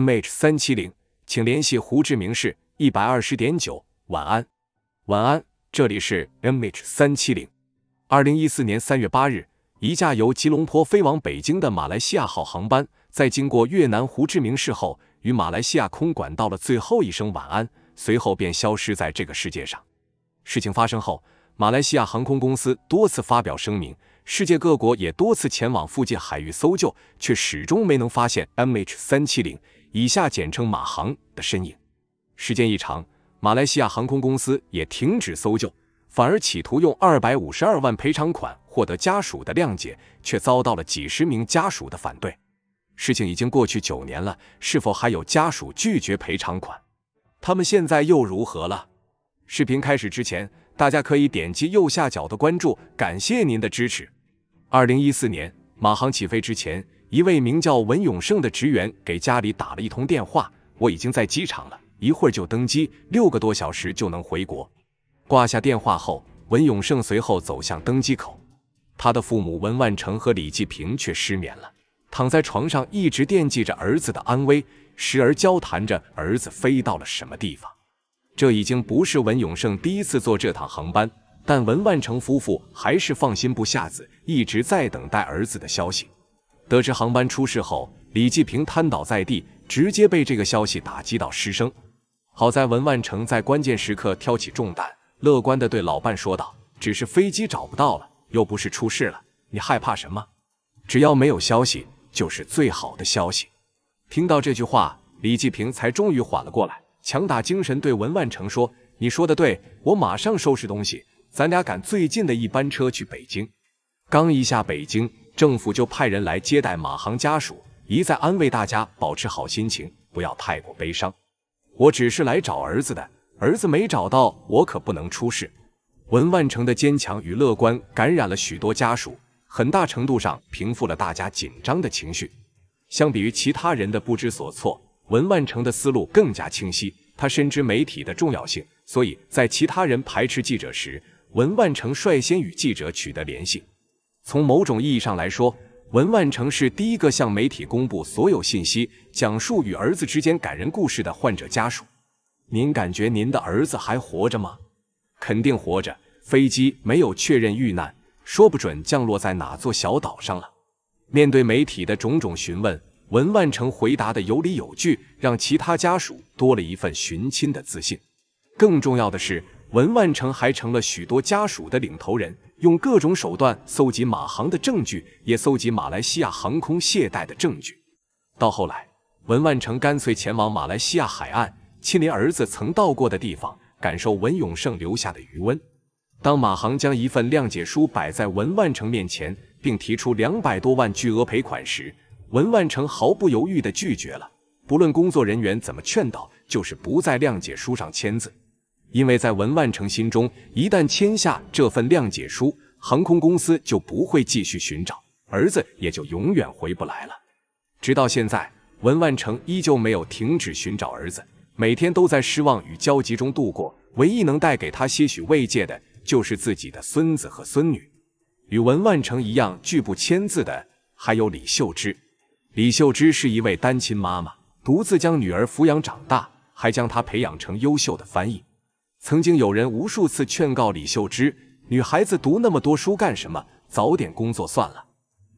MH 三七零，请联系胡志明市一百二十点九。晚安，晚安。这里是 MH 三七零。二零一四年三月八日，一架由吉隆坡飞往北京的马来西亚号航班，在经过越南胡志明市后，与马来西亚空管道了最后一声晚安，随后便消失在这个世界上。事情发生后，马来西亚航空公司多次发表声明，世界各国也多次前往附近海域搜救，却始终没能发现 MH 三七零。以下简称马航的身影。时间一长，马来西亚航空公司也停止搜救，反而企图用二百五十二万赔偿款获得家属的谅解，却遭到了几十名家属的反对。事情已经过去九年了，是否还有家属拒绝赔偿款？他们现在又如何了？视频开始之前，大家可以点击右下角的关注，感谢您的支持。二零一四年，马航起飞之前。一位名叫文永胜的职员给家里打了一通电话：“我已经在机场了，一会儿就登机，六个多小时就能回国。”挂下电话后，文永胜随后走向登机口。他的父母文万成和李继平却失眠了，躺在床上一直惦记着儿子的安危，时而交谈着儿子飞到了什么地方。这已经不是文永胜第一次坐这趟航班，但文万成夫妇还是放心不下子，一直在等待儿子的消息。得知航班出事后，李继平瘫倒在地，直接被这个消息打击到失声。好在文万成在关键时刻挑起重担，乐观地对老伴说道：“只是飞机找不到了，又不是出事了，你害怕什么？只要没有消息，就是最好的消息。”听到这句话，李继平才终于缓了过来，强打精神对文万成说：“你说的对，我马上收拾东西，咱俩赶最近的一班车去北京。”刚一下北京。政府就派人来接待马航家属，一再安慰大家保持好心情，不要太过悲伤。我只是来找儿子的，儿子没找到，我可不能出事。文万成的坚强与乐观感染了许多家属，很大程度上平复了大家紧张的情绪。相比于其他人的不知所措，文万成的思路更加清晰。他深知媒体的重要性，所以在其他人排斥记者时，文万成率先与记者取得联系。从某种意义上来说，文万成是第一个向媒体公布所有信息、讲述与儿子之间感人故事的患者家属。您感觉您的儿子还活着吗？肯定活着。飞机没有确认遇难，说不准降落在哪座小岛上了。面对媒体的种种询问，文万成回答的有理有据，让其他家属多了一份寻亲的自信。更重要的是，文万成还成了许多家属的领头人。用各种手段搜集马航的证据，也搜集马来西亚航空懈怠的证据。到后来，文万成干脆前往马来西亚海岸，亲临儿子曾到过的地方，感受文永胜留下的余温。当马航将一份谅解书摆在文万成面前，并提出两百多万巨额赔款时，文万成毫不犹豫地拒绝了，不论工作人员怎么劝导，就是不在谅解书上签字。因为在文万成心中，一旦签下这份谅解书，航空公司就不会继续寻找儿子，也就永远回不来了。直到现在，文万成依旧没有停止寻找儿子，每天都在失望与焦急中度过。唯一能带给他些许慰藉的，就是自己的孙子和孙女。与文万成一样拒不签字的，还有李秀芝。李秀芝是一位单亲妈妈，独自将女儿抚养长大，还将她培养成优秀的翻译。曾经有人无数次劝告李秀芝：“女孩子读那么多书干什么？早点工作算了。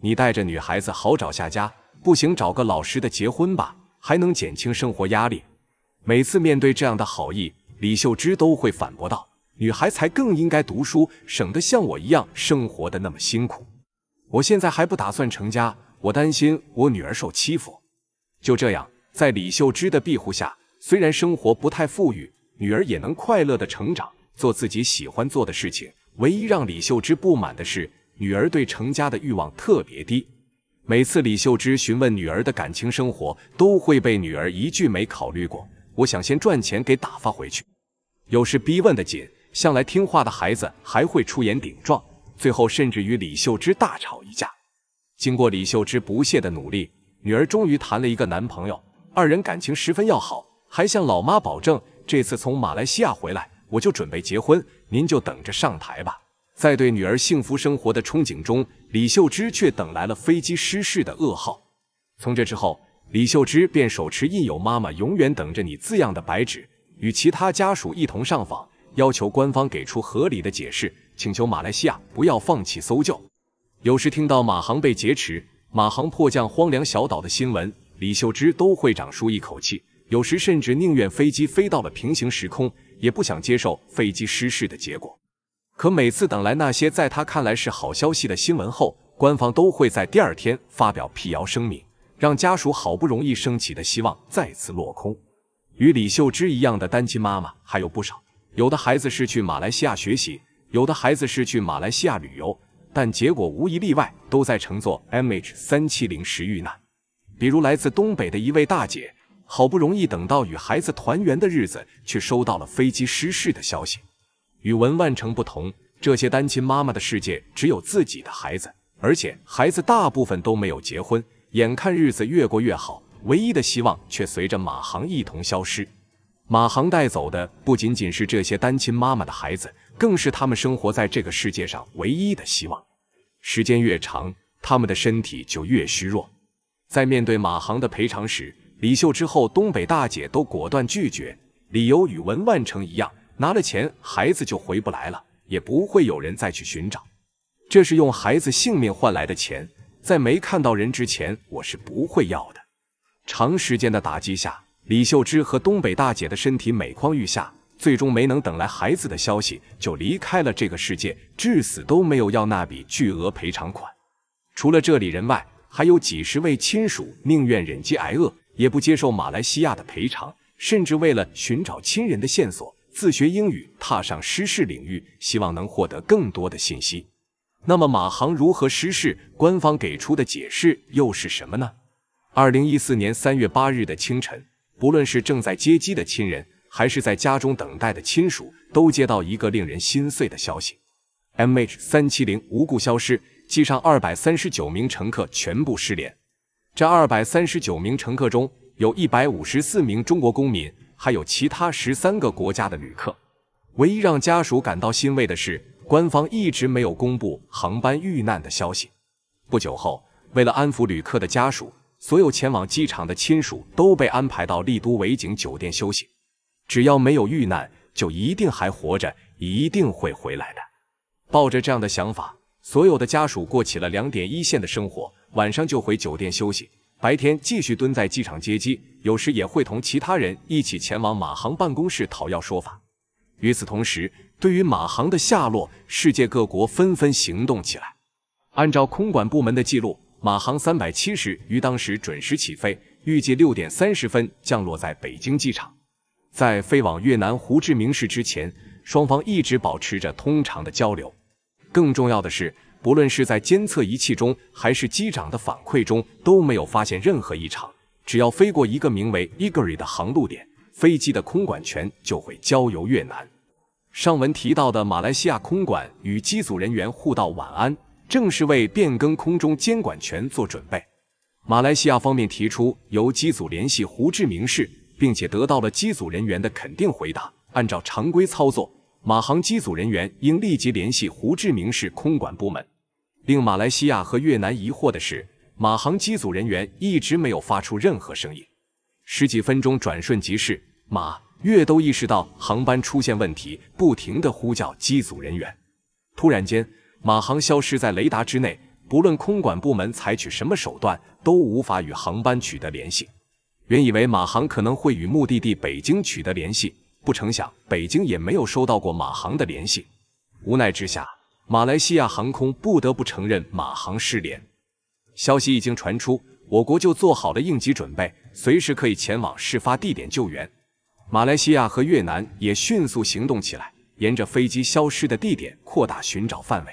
你带着女孩子好找下家，不行找个老实的结婚吧，还能减轻生活压力。”每次面对这样的好意，李秀芝都会反驳道：“女孩才更应该读书，省得像我一样生活的那么辛苦。我现在还不打算成家，我担心我女儿受欺负。”就这样，在李秀芝的庇护下，虽然生活不太富裕。女儿也能快乐的成长，做自己喜欢做的事情。唯一让李秀芝不满的是，女儿对成家的欲望特别低。每次李秀芝询问女儿的感情生活，都会被女儿一句没考虑过。我想先赚钱给打发回去。有时逼问的紧，向来听话的孩子还会出言顶撞，最后甚至与李秀芝大吵一架。经过李秀芝不懈的努力，女儿终于谈了一个男朋友，二人感情十分要好，还向老妈保证。这次从马来西亚回来，我就准备结婚，您就等着上台吧。在对女儿幸福生活的憧憬中，李秀芝却等来了飞机失事的噩耗。从这之后，李秀芝便手持印有“妈妈永远等着你”字样的白纸，与其他家属一同上访，要求官方给出合理的解释，请求马来西亚不要放弃搜救。有时听到马航被劫持、马航迫降荒凉小岛的新闻，李秀芝都会长舒一口气。有时甚至宁愿飞机飞到了平行时空，也不想接受飞机失事的结果。可每次等来那些在他看来是好消息的新闻后，官方都会在第二天发表辟谣声明，让家属好不容易升起的希望再次落空。与李秀芝一样的单亲妈妈还有不少，有的孩子是去马来西亚学习，有的孩子是去马来西亚旅游，但结果无一例外都在乘坐 MH 三七零时遇难。比如来自东北的一位大姐。好不容易等到与孩子团圆的日子，却收到了飞机失事的消息。与文万成不同，这些单亲妈妈的世界只有自己的孩子，而且孩子大部分都没有结婚。眼看日子越过越好，唯一的希望却随着马航一同消失。马航带走的不仅仅是这些单亲妈妈的孩子，更是他们生活在这个世界上唯一的希望。时间越长，他们的身体就越虚弱。在面对马航的赔偿时，李秀之后，东北大姐都果断拒绝，理由与文万成一样，拿了钱，孩子就回不来了，也不会有人再去寻找。这是用孩子性命换来的钱，在没看到人之前，我是不会要的。长时间的打击下，李秀芝和东北大姐的身体每况愈下，最终没能等来孩子的消息，就离开了这个世界，至死都没有要那笔巨额赔偿款。除了这里人外，还有几十位亲属宁愿忍饥挨饿。也不接受马来西亚的赔偿，甚至为了寻找亲人的线索，自学英语，踏上失事领域，希望能获得更多的信息。那么，马航如何失事？官方给出的解释又是什么呢？二零一四年三月八日的清晨，不论是正在接机的亲人，还是在家中等待的亲属，都接到一个令人心碎的消息：MH 三七零无故消失，机上二百三十九名乘客全部失联。这二百三十九名乘客中，有一百五十四名中国公民，还有其他十三个国家的旅客。唯一让家属感到欣慰的是，官方一直没有公布航班遇难的消息。不久后，为了安抚旅客的家属，所有前往机场的亲属都被安排到丽都维景酒店休息。只要没有遇难，就一定还活着，一定会回来的。抱着这样的想法，所有的家属过起了两点一线的生活。晚上就回酒店休息，白天继续蹲在机场接机，有时也会同其他人一起前往马航办公室讨要说法。与此同时，对于马航的下落，世界各国纷纷行动起来。按照空管部门的记录，马航370于当时准时起飞，预计六点三十分降落在北京机场。在飞往越南胡志明市之前，双方一直保持着通常的交流。更重要的是。不论是在监测仪器中，还是机长的反馈中，都没有发现任何异常。只要飞过一个名为 i g a r r 的航路点，飞机的空管权就会交由越南。上文提到的马来西亚空管与机组人员互道晚安，正是为变更空中监管权做准备。马来西亚方面提出由机组联系胡志明市，并且得到了机组人员的肯定回答。按照常规操作。马航机组人员应立即联系胡志明市空管部门。令马来西亚和越南疑惑的是，马航机组人员一直没有发出任何声音。十几分钟转瞬即逝，马越都意识到航班出现问题，不停的呼叫机组人员。突然间，马航消失在雷达之内，不论空管部门采取什么手段，都无法与航班取得联系。原以为马航可能会与目的地北京取得联系。不成想，北京也没有收到过马航的联系。无奈之下，马来西亚航空不得不承认马航失联。消息一经传出，我国就做好了应急准备，随时可以前往事发地点救援。马来西亚和越南也迅速行动起来，沿着飞机消失的地点扩大寻找范围。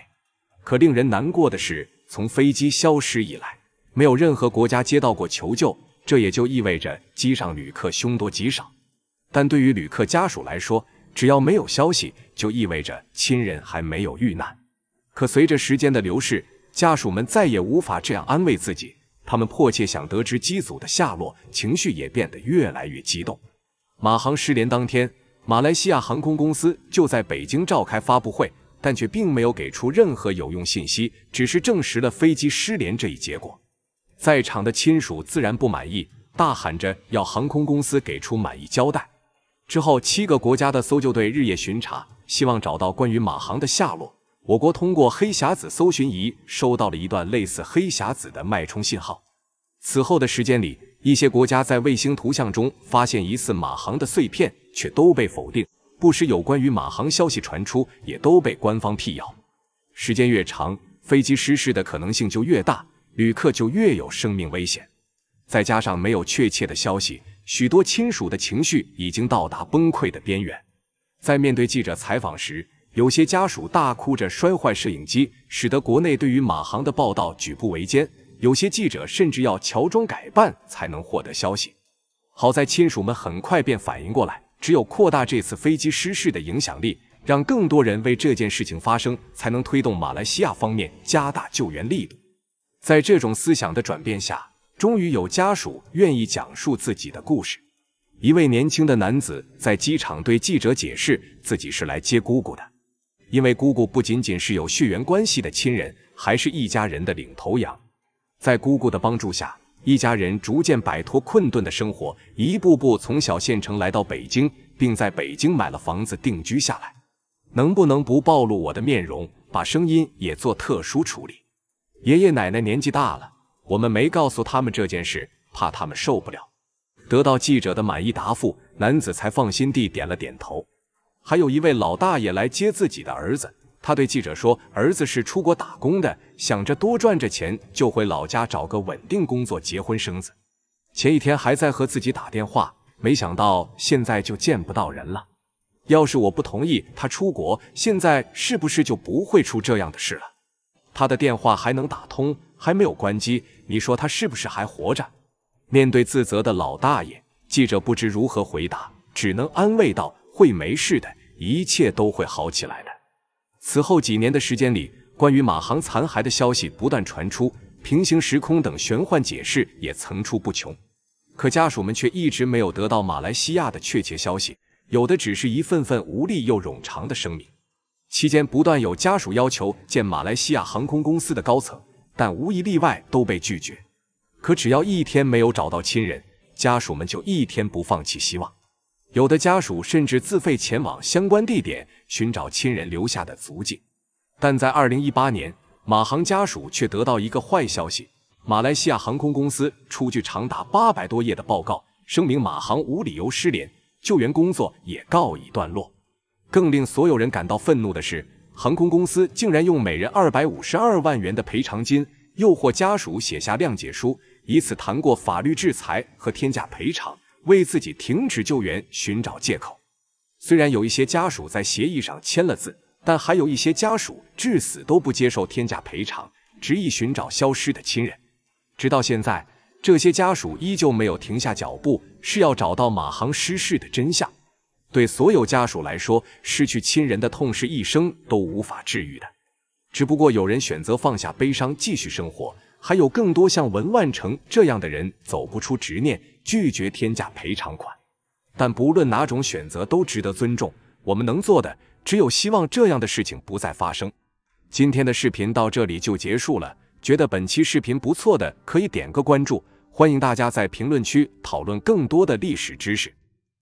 可令人难过的是，从飞机消失以来，没有任何国家接到过求救，这也就意味着机上旅客凶多吉少。但对于旅客家属来说，只要没有消息，就意味着亲人还没有遇难。可随着时间的流逝，家属们再也无法这样安慰自己，他们迫切想得知机组的下落，情绪也变得越来越激动。马航失联当天，马来西亚航空公司就在北京召开发布会，但却并没有给出任何有用信息，只是证实了飞机失联这一结果。在场的亲属自然不满意，大喊着要航空公司给出满意交代。之后，七个国家的搜救队日夜巡查，希望找到关于马航的下落。我国通过黑匣子搜寻仪收到了一段类似黑匣子的脉冲信号。此后的时间里，一些国家在卫星图像中发现疑似马航的碎片，却都被否定。不时有关于马航消息传出，也都被官方辟谣。时间越长，飞机失事的可能性就越大，旅客就越有生命危险。再加上没有确切的消息。许多亲属的情绪已经到达崩溃的边缘，在面对记者采访时，有些家属大哭着摔坏摄影机，使得国内对于马航的报道举步维艰。有些记者甚至要乔装改扮才能获得消息。好在亲属们很快便反应过来，只有扩大这次飞机失事的影响力，让更多人为这件事情发声，才能推动马来西亚方面加大救援力度。在这种思想的转变下。终于有家属愿意讲述自己的故事。一位年轻的男子在机场对记者解释，自己是来接姑姑的。因为姑姑不仅仅是有血缘关系的亲人，还是一家人的领头羊。在姑姑的帮助下，一家人逐渐摆脱困顿的生活，一步步从小县城来到北京，并在北京买了房子定居下来。能不能不暴露我的面容，把声音也做特殊处理？爷爷奶奶年纪大了。我们没告诉他们这件事，怕他们受不了。得到记者的满意答复，男子才放心地点了点头。还有一位老大爷来接自己的儿子，他对记者说：“儿子是出国打工的，想着多赚着钱就回老家找个稳定工作，结婚生子。前一天还在和自己打电话，没想到现在就见不到人了。要是我不同意他出国，现在是不是就不会出这样的事了？他的电话还能打通。”还没有关机，你说他是不是还活着？面对自责的老大爷，记者不知如何回答，只能安慰道：“会没事的，一切都会好起来的。”此后几年的时间里，关于马航残骸的消息不断传出，平行时空等玄幻解释也层出不穷。可家属们却一直没有得到马来西亚的确切消息，有的只是一份份无力又冗长的声明。期间不断有家属要求见马来西亚航空公司的高层。但无一例外都被拒绝。可只要一天没有找到亲人，家属们就一天不放弃希望。有的家属甚至自费前往相关地点寻找亲人留下的足迹。但在二零一八年，马航家属却得到一个坏消息：马来西亚航空公司出具长达八百多页的报告，声明马航无理由失联，救援工作也告一段落。更令所有人感到愤怒的是。航空公司竟然用每人二百五十二万元的赔偿金诱惑家属写下谅解书，以此谈过法律制裁和天价赔偿，为自己停止救援寻找借口。虽然有一些家属在协议上签了字，但还有一些家属至死都不接受天价赔偿，执意寻找消失的亲人。直到现在，这些家属依旧没有停下脚步，是要找到马航失事的真相。对所有家属来说，失去亲人的痛是一生都无法治愈的。只不过有人选择放下悲伤继续生活，还有更多像文万成这样的人走不出执念，拒绝天价赔偿款。但不论哪种选择都值得尊重。我们能做的只有希望这样的事情不再发生。今天的视频到这里就结束了。觉得本期视频不错的可以点个关注，欢迎大家在评论区讨论更多的历史知识。